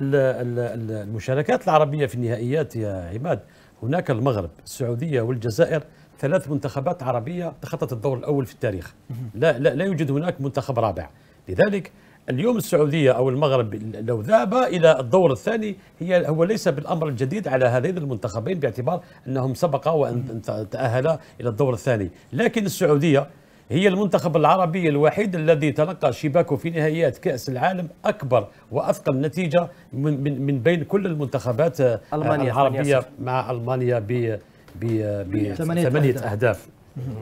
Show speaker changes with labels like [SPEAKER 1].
[SPEAKER 1] المشاركات العربية في النهائيات يا عماد هناك المغرب السعودية والجزائر ثلاث منتخبات عربية تخطت الدور الأول في التاريخ لا, لا, لا يوجد هناك منتخب رابع لذلك اليوم السعودية أو المغرب لو ذهب إلى الدور الثاني هي هو ليس بالأمر الجديد على هذين المنتخبين باعتبار أنهم سبق وأن تأهلا إلى الدور الثاني لكن السعودية هي المنتخب العربي الوحيد الذي تلقى شباكه في نهائيات كأس العالم أكبر وأثقل نتيجة من, من, من بين كل المنتخبات آه، ألمانيا العربية مع ألمانيا ب ب ب أهداف